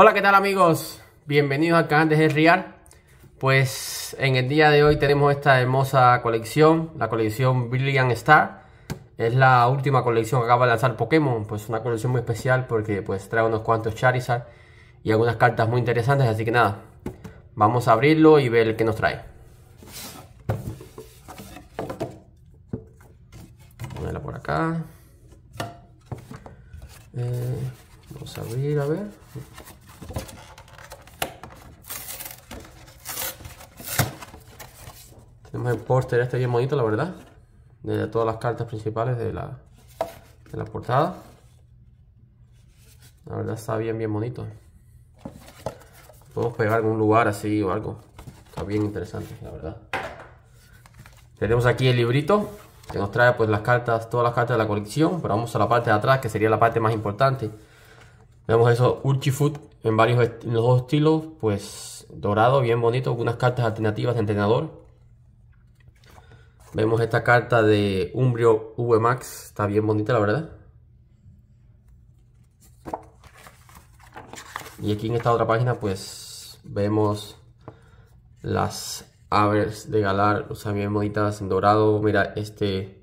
Hola, ¿qué tal amigos? Bienvenidos acá canal de riar Pues en el día de hoy tenemos esta hermosa colección, la colección Brilliant Star. Es la última colección que acaba de lanzar Pokémon, pues una colección muy especial porque pues trae unos cuantos Charizard y algunas cartas muy interesantes, así que nada, vamos a abrirlo y ver qué nos trae. Ponerla por acá. Eh, vamos a abrir, a ver. el póster este bien bonito, la verdad. De todas las cartas principales de la, de la portada. La verdad está bien, bien bonito. Podemos pegar en un lugar así o algo. Está bien interesante, la verdad. Tenemos aquí el librito que nos trae pues las cartas, todas las cartas de la colección. Pero vamos a la parte de atrás, que sería la parte más importante. Vemos eso, food en varios los dos estilos, pues dorado, bien bonito, algunas cartas alternativas de entrenador. Vemos esta carta de Umbrio VMAX. Está bien bonita, la verdad. Y aquí en esta otra página, pues, vemos las aves de Galar. O sea, bien bonitas en dorado. Mira, este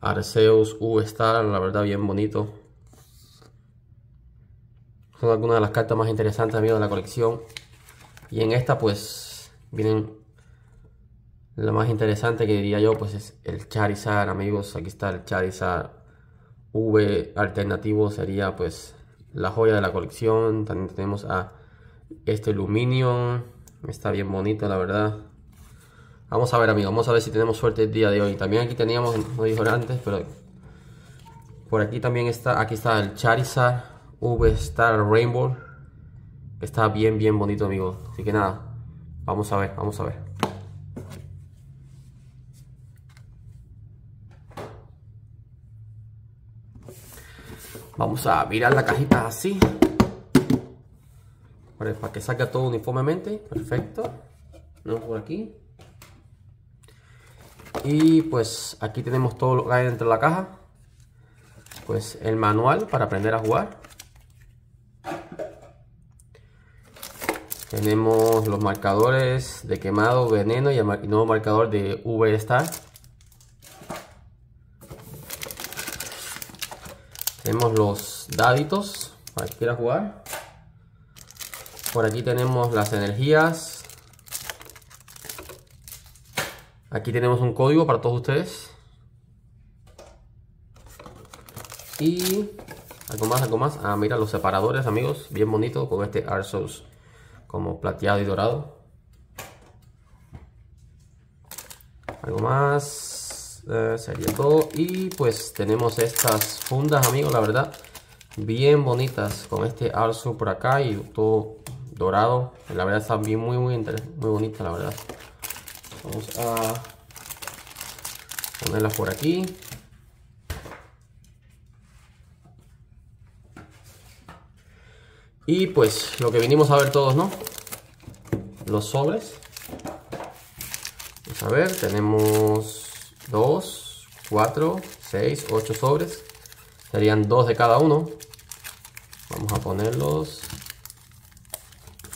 Arceus V-Star, la verdad, bien bonito. Son algunas de las cartas más interesantes, amigos, de la colección. Y en esta, pues, vienen lo más interesante que diría yo pues es el Charizard, amigos. Aquí está el Charizard V alternativo, sería pues la joya de la colección. También tenemos a este aluminio Está bien bonito, la verdad. Vamos a ver, amigos. Vamos a ver si tenemos suerte el día de hoy. También aquí teníamos, no dije antes, pero... Por aquí también está, aquí está el Charizard V-Star Rainbow. Está bien, bien bonito, amigos. Así que nada, vamos a ver, vamos a ver. Vamos a virar la cajita así. Para que salga todo uniformemente. Perfecto. No por aquí. Y pues aquí tenemos todo lo que hay dentro de la caja. Pues el manual para aprender a jugar. Tenemos los marcadores de quemado, veneno y el nuevo marcador de V-Star. tenemos los daditos para que quiera jugar. Por aquí tenemos las energías. Aquí tenemos un código para todos ustedes. Y algo más, algo más. Ah, mira los separadores, amigos. Bien bonito con este Arsos como plateado y dorado. Algo más. Eh, sería todo. Y pues tenemos estas fundas, amigos, la verdad. Bien bonitas con este arzo por acá y todo dorado. La verdad están bien, muy, muy, muy bonitas, la verdad. Vamos a ponerlas por aquí. Y pues lo que vinimos a ver todos, ¿no? Los sobres. Vamos a ver, tenemos 2, 4, 6, 8 sobres. Serían 2 de cada uno. Vamos a ponerlos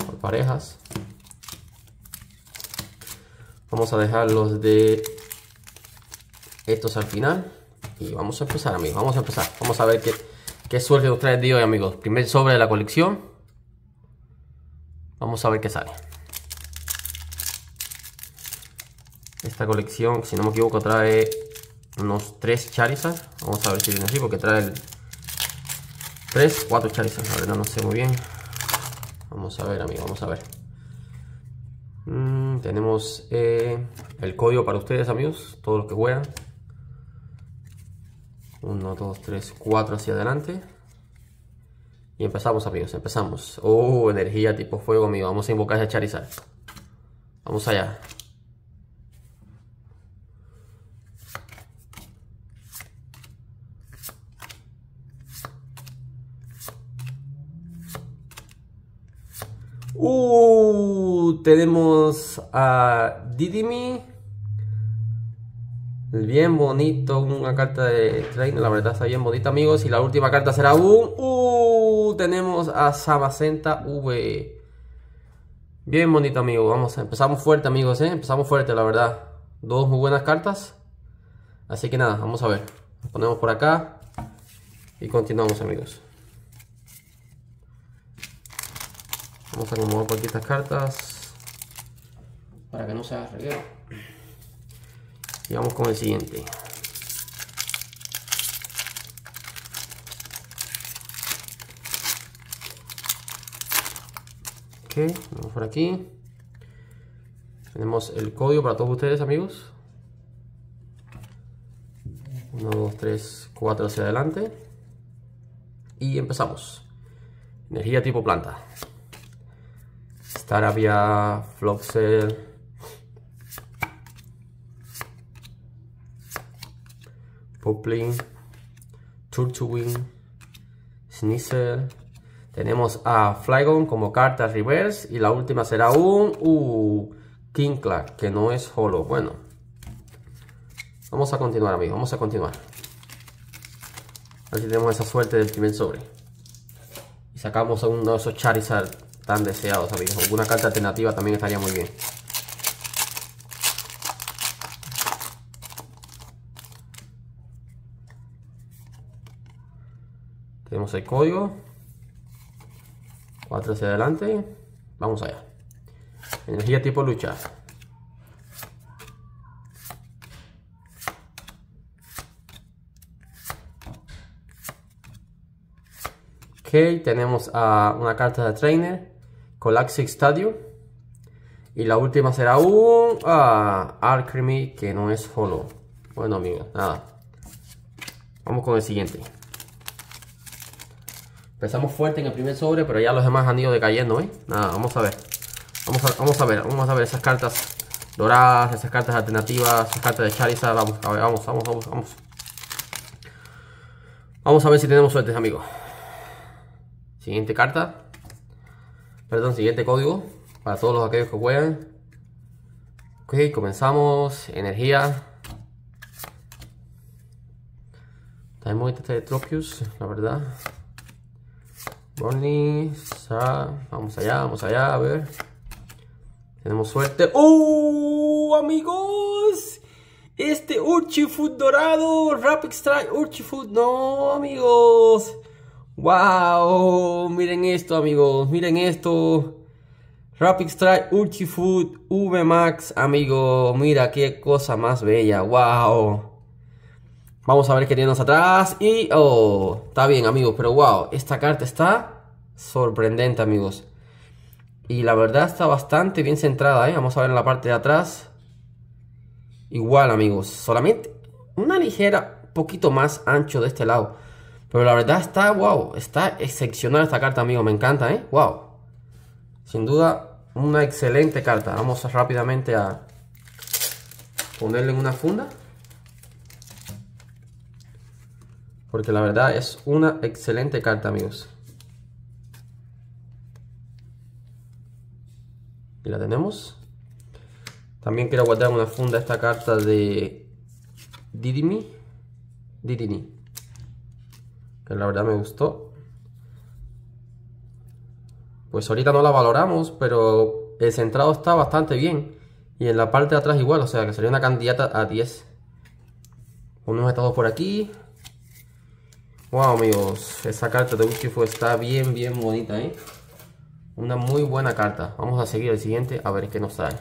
por parejas. Vamos a dejar los de estos al final. Y vamos a empezar, amigos. Vamos a empezar. Vamos a ver qué, suerte nos trae de hoy, amigos. Primer sobre de la colección. Vamos a ver qué sale. Esta colección, si no me equivoco, trae unos 3 Charizard. Vamos a ver si viene así, porque trae 3, 4 Charizard. A ver, no sé muy bien. Vamos a ver, amigo, vamos a ver. Mm, tenemos eh, el código para ustedes, amigos, todos los que juegan. 1, 2, 3, 4 hacia adelante. Y empezamos, amigos, empezamos. Oh, energía tipo fuego, amigo. Vamos a invocar a Charizard. Vamos allá. Uh, tenemos a Didimi. Bien bonito, una carta de Train, la verdad está bien bonita, amigos. Y la última carta será un... Uh, tenemos a Samacenta V. Bien bonito, amigos. Vamos, empezamos fuerte, amigos, eh, Empezamos fuerte, la verdad. Dos muy buenas cartas. Así que nada, vamos a ver. ponemos por acá y continuamos, amigos. Vamos a acomodar por aquí estas cartas para que no se haga reguero. Y vamos con el siguiente. Ok, vamos por aquí. Tenemos el código para todos ustedes, amigos. 1, 2, 3, 4 hacia adelante. Y empezamos. Energía tipo planta. Tarabia, había Floxel. Poplin. Sneezer Tenemos a Flygon como carta reverse. Y la última será un uh, King Clark, que no es holo. Bueno. Vamos a continuar, amigos. Vamos a continuar. si tenemos esa suerte del primer sobre. Y sacamos a uno de esos Charizard tan deseados, amigos. Alguna carta alternativa también estaría muy bien. Tenemos el código. Cuatro hacia adelante. Vamos allá. Energía tipo lucha. Ok, tenemos a una carta de trainer. Collapsing Stadium. Y la última será un ah, que no es solo Bueno, amigos, nada. Vamos con el siguiente. Empezamos fuerte en el primer sobre, pero ya los demás han ido decayendo, ¿eh? Nada, vamos a ver. Vamos a, vamos a ver, vamos a ver esas cartas doradas, esas cartas alternativas, esas cartas de Charizard. Vamos, a ver, vamos, vamos, vamos, vamos. a ver si tenemos suertes amigos. Siguiente carta perdón, siguiente código para todos los aquellos que juegan. Ok, comenzamos. Energía. tenemos muy este de Tropius, la verdad. Bonnie, vamos allá, vamos allá, a ver. Tenemos suerte. ¡Oh, amigos! Este Urchifood dorado, Rapid Strike Urchifood, no, amigos. ¡Wow! Miren esto, amigos. Miren esto. Rapid Strike V VMAX, amigo. Mira qué cosa más bella. ¡Wow! Vamos a ver qué nos atrás. Y. ¡Oh! Está bien, amigos. Pero wow, esta carta está sorprendente, amigos. Y la verdad está bastante bien centrada, ¿eh? Vamos a ver en la parte de atrás. Igual, amigos. Solamente una ligera poquito más ancho de este lado. Pero la verdad está, wow, está excepcional esta carta, amigo. Me encanta, ¿eh? Wow. Sin duda, una excelente carta. Vamos rápidamente a ponerle en una funda. Porque la verdad es una excelente carta, amigos. Y la tenemos. También quiero guardar una funda esta carta de Didimi. Didini que la verdad me gustó. Pues ahorita no la valoramos, pero el centrado está bastante bien. Y en la parte de atrás igual, o sea que sería una candidata a 10. Unos estados por aquí. Wow, amigos, esa carta de Uchifu está bien, bien bonita, ¿eh? Una muy buena carta. Vamos a seguir el siguiente a ver qué nos sale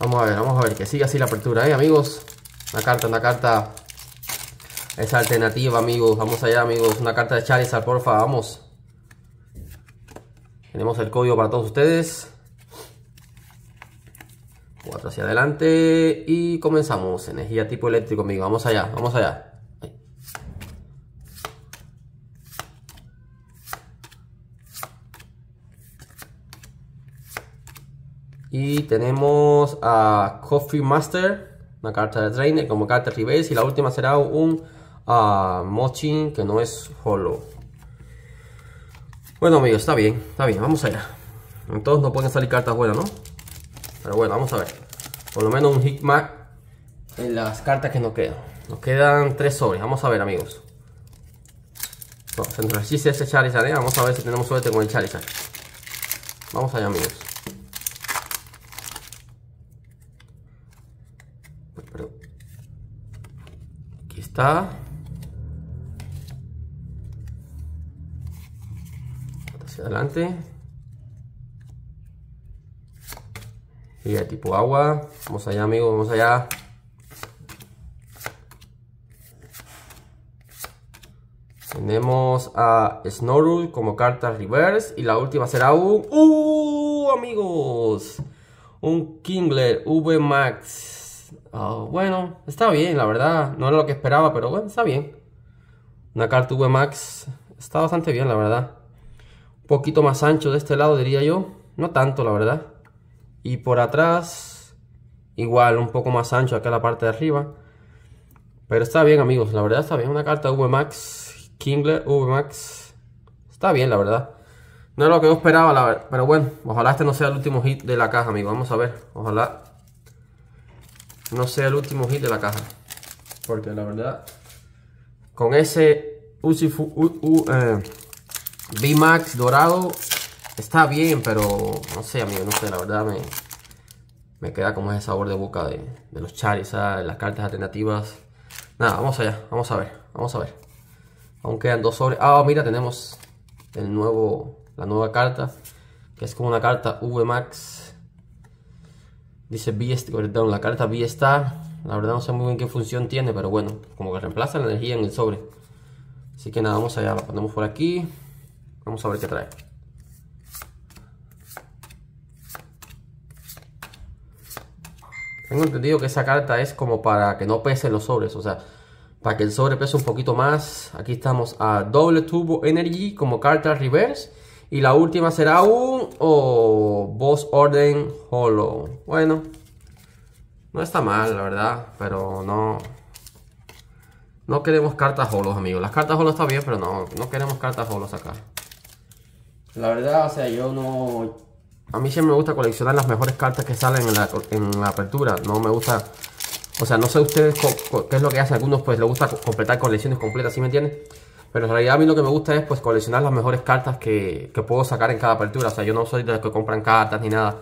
Vamos a ver, vamos a ver, que siga así la apertura, ¿eh, amigos? Una carta, una carta esa alternativa, amigos. Vamos allá, amigos. Una carta de Charizard, porfa, vamos. Tenemos el código para todos ustedes. Cuatro hacia adelante. Y comenzamos. Energía tipo eléctrico, amigos. Vamos allá, vamos allá. Y tenemos a Coffee Master, una carta de trainer como carta reverse. Y la última será un a Mochin, que no es Holo. Bueno, amigos, está bien, está bien, vamos allá. Entonces no pueden salir cartas buenas, ¿no? Pero bueno, vamos a ver. Por lo menos un Hikma en las cartas que nos quedan. Nos quedan tres sobres, vamos a ver, amigos. centro ese Charizard, ¿eh? Vamos a ver si tenemos suerte con el Charizard. Vamos allá, amigos. Aquí está. Adelante Y de tipo agua. Vamos allá, amigos, vamos allá. Tenemos a Snorlax como carta reverse. Y la última será un... ¡Uh, amigos! Un Kingler V Max. Ah, bueno, está bien, la verdad. No era lo que esperaba, pero bueno, está bien. Una carta V Max. Está bastante bien, la verdad poquito más ancho de este lado, diría yo. No tanto, la verdad. Y por atrás, igual, un poco más ancho acá la parte de arriba. Pero está bien, amigos. La verdad está bien. Una carta VMAX, Kingler VMAX. Está bien, la verdad. No es lo que yo esperaba, la verdad. Pero bueno, ojalá este no sea el último hit de la caja, amigos. Vamos a ver. Ojalá no sea el último hit de la caja. Porque la verdad, con ese Uzi... Eh, VMAX dorado está bien, pero no sé, amigo, no sé, la verdad me, me queda como ese sabor de boca de, los Charizard, ah, las cartas alternativas. Nada, vamos allá, vamos a ver, vamos a ver. Aún quedan dos sobre. Ah, mira, tenemos el nuevo, la nueva carta, que es como una carta VMAX. Dice V la carta B-Star. La verdad no sé muy bien qué función tiene, pero bueno, como que reemplaza la energía en el sobre. Así que nada, vamos allá, la ponemos por aquí. Vamos a ver qué trae. Tengo entendido que esa carta es como para que no pesen los sobres, o sea, para que el sobre pese un poquito más. Aquí estamos a doble tubo energy como carta reverse. Y la última será un o boss orden hollow. Bueno, no está mal, la verdad, pero no... No queremos cartas holos, amigos. Las cartas holos están bien, pero no, no queremos cartas holos acá. La verdad, o sea, yo no... A mí siempre me gusta coleccionar las mejores cartas que salen en la, en la apertura. No me gusta... O sea, no sé ustedes qué es lo que hacen. Algunos pues les gusta completar colecciones completas, ¿sí me entienden? Pero en realidad a mí lo que me gusta es pues coleccionar las mejores cartas que, puedo sacar en cada apertura. O sea, yo no soy de los que compran cartas ni nada.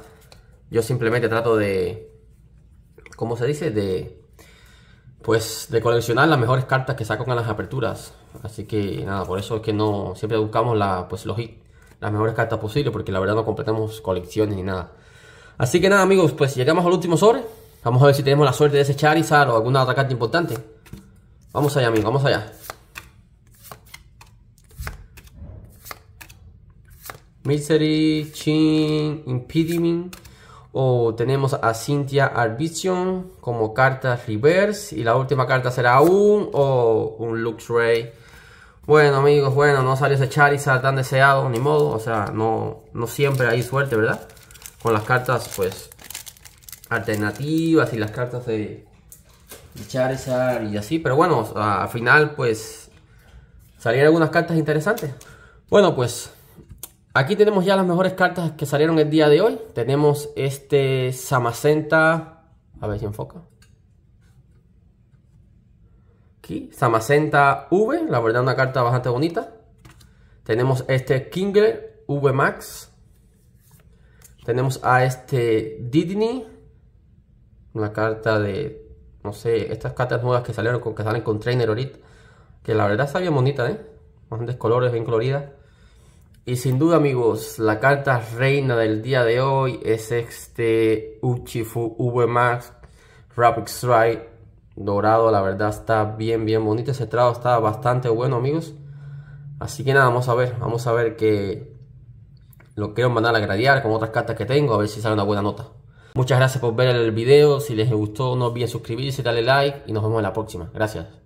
Yo simplemente trato de... ¿Cómo se dice? De... Pues de coleccionar las mejores cartas que saco en las aperturas. Así que nada, por eso es que no... Siempre buscamos la, pues, los hits las mejores cartas posibles, porque la verdad no completamos colecciones ni nada. Así que nada, amigos, pues llegamos al último sobre. Vamos a ver si tenemos la suerte de ese Charizard o alguna otra carta importante. Vamos allá, amigos, vamos allá. Misery, Chin, Impediment. O tenemos a Cynthia Arbition como carta reverse. Y la última carta será un o un Luxray bueno, amigos, bueno, no salió ese Charizard tan deseado, ni modo. O sea, no, siempre hay suerte, ¿verdad? Con las cartas, pues, alternativas y las cartas de, Charizard y así. Pero bueno, al final, pues, salieron algunas cartas interesantes. Bueno, pues, aquí tenemos ya las mejores cartas que salieron el día de hoy. Tenemos este Samacenta... A ver si enfoca. Aquí, Samacenta V, la verdad una carta bastante bonita. Tenemos este Kingler V Max. Tenemos a este Didney. Una carta de, no sé, estas cartas nuevas que salieron, con, que salen con Trainer ahorita. Que la verdad está bien bonita, ¿eh? Bastantes colores, bien colorida. Y sin duda, amigos, la carta reina del día de hoy es este Uchifu V Max Rapid Strike dorado, la verdad está bien, bien bonito. Ese trago está bastante bueno, amigos. Así que nada, vamos a ver, vamos a ver que lo quiero mandar a gradear con otras cartas que tengo, a ver si sale una buena nota. Muchas gracias por ver el video, si les gustó no olviden suscribirse, darle like y nos vemos en la próxima. Gracias.